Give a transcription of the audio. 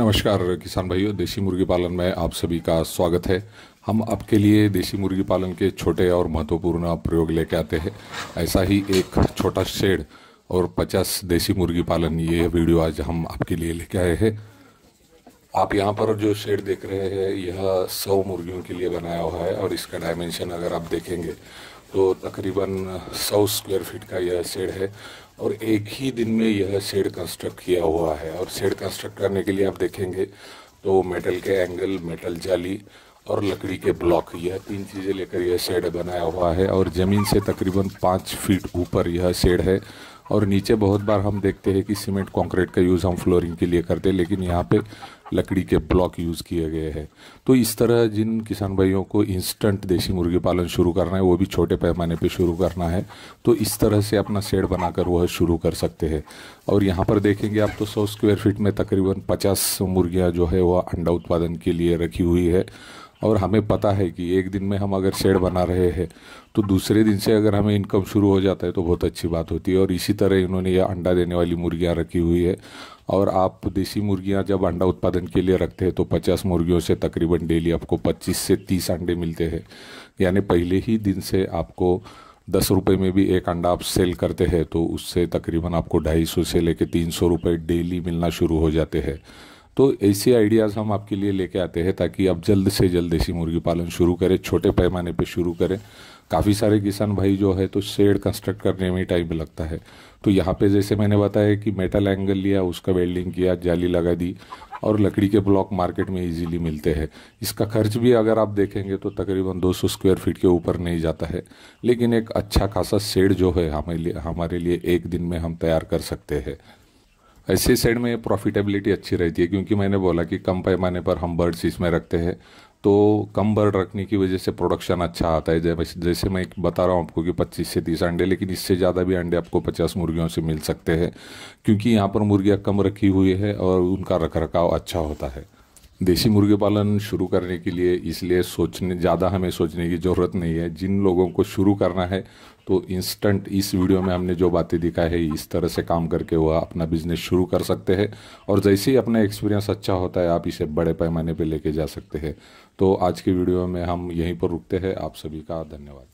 नमस्कार किसान भाइयों देशी मुर्गी पालन में आप सभी का स्वागत है हम आपके लिए देशी मुर्गी पालन के छोटे और महत्वपूर्ण प्रयोग लेके आते हैं ऐसा ही एक छोटा शेड और 50 देशी मुर्गी पालन ये वीडियो आज हम आपके लिए लेके आए हैं आप यहाँ पर जो शेड देख रहे हैं यह सौ मुर्गियों के लिए बनाया हुआ है और इसका डायमेंशन अगर आप देखेंगे तो तकरीबन सौ स्क्वायर फीट का यह शेड है और एक ही दिन में यह शेड कंस्ट्रक्ट किया हुआ है और शेड कंस्ट्रक्ट करने के लिए आप देखेंगे तो मेटल के एंगल मेटल जाली और लकड़ी के ब्लॉक यह तीन चीज़ें लेकर यह शेड बनाया हुआ है और ज़मीन से तकरीबन पाँच फीट ऊपर यह शेड है और नीचे बहुत बार हम देखते हैं कि सीमेंट कंक्रीट का यूज़ हम फ्लोरिंग के लिए करते हैं लेकिन यहाँ पे लकड़ी के ब्लॉक यूज़ किए गए हैं तो इस तरह जिन किसान भाइयों को इंस्टेंट देसी मुर्गी पालन शुरू करना है वो भी छोटे पैमाने पे शुरू करना है तो इस तरह से अपना शेड बनाकर वह शुरू कर सकते हैं और यहाँ पर देखेंगे आप तो सौ स्क्वायर फीट में तकरीबन पचास मुर्गियाँ जो है वह अंडा उत्पादन के लिए रखी हुई है और हमें पता है कि एक दिन में हम अगर शेड बना रहे हैं तो दूसरे दिन से अगर हमें इनकम शुरू हो जाता है तो बहुत अच्छी बात होती है और इसी तरह इन्होंने यह अंडा देने वाली मुर्गियाँ रखी हुई है और आप देसी मुर्गियाँ जब अंडा उत्पादन के लिए रखते हैं तो 50 मुर्गियों से तकरीबन डेली आपको 25 से 30 अंडे मिलते हैं यानी पहले ही दिन से आपको दस रुपये में भी एक अंडा आप सेल करते हैं तो उससे तकरीबन आपको ढाई सौ से लेकर तीन सौ रुपये डेली मिलना शुरू हो जाते हैं तो ऐसे आइडियाज़ हम आपके लिए लेके आते हैं ताकि आप जल्द से जल्द देसी मुर्गी पालन शुरू करें छोटे पैमाने पे शुरू करें काफ़ी सारे किसान भाई जो है तो शेड कंस्ट्रक्ट करने में टाइम लगता है तो यहाँ पे जैसे मैंने बताया कि मेटल एंगल लिया उसका वेल्डिंग किया जाली लगा दी और लकड़ी के ब्लॉक मार्केट में इजीली मिलते हैं इसका खर्च भी अगर आप देखेंगे तो तकरीबन 200 स्क्वायर फीट के ऊपर नहीं जाता है लेकिन एक अच्छा खासा शेड जो है हमारे लिए हमारे लिए एक दिन में हम तैयार कर सकते हैं ऐसे साइड में प्रॉफिटेबिलिटी अच्छी रहती है क्योंकि मैंने बोला कि कम पैमाने पर हम बर्ड्स इसमें रखते हैं तो कम बर्ड रखने की वजह से प्रोडक्शन अच्छा आता है जैसे मैं एक बता रहा हूँ आपको कि 25 से 30 अंडे लेकिन इससे ज़्यादा भी अंडे आपको 50 मुर्गियों से मिल सकते हैं क्योंकि यहाँ पर मुर्गियाँ कम रखी हुई है और उनका रख रखाव अच्छा होता है देसी मुर्गी पालन शुरू करने के लिए इसलिए सोचने ज़्यादा हमें सोचने की ज़रूरत नहीं है जिन लोगों को शुरू करना है तो इंस्टेंट इस वीडियो में हमने जो बातें दिखाई है इस तरह से काम करके वह अपना बिजनेस शुरू कर सकते हैं और जैसे ही अपना एक्सपीरियंस अच्छा होता है आप इसे बड़े पैमाने पर लेके जा सकते हैं तो आज की वीडियो में हम यहीं पर रुकते हैं आप सभी का धन्यवाद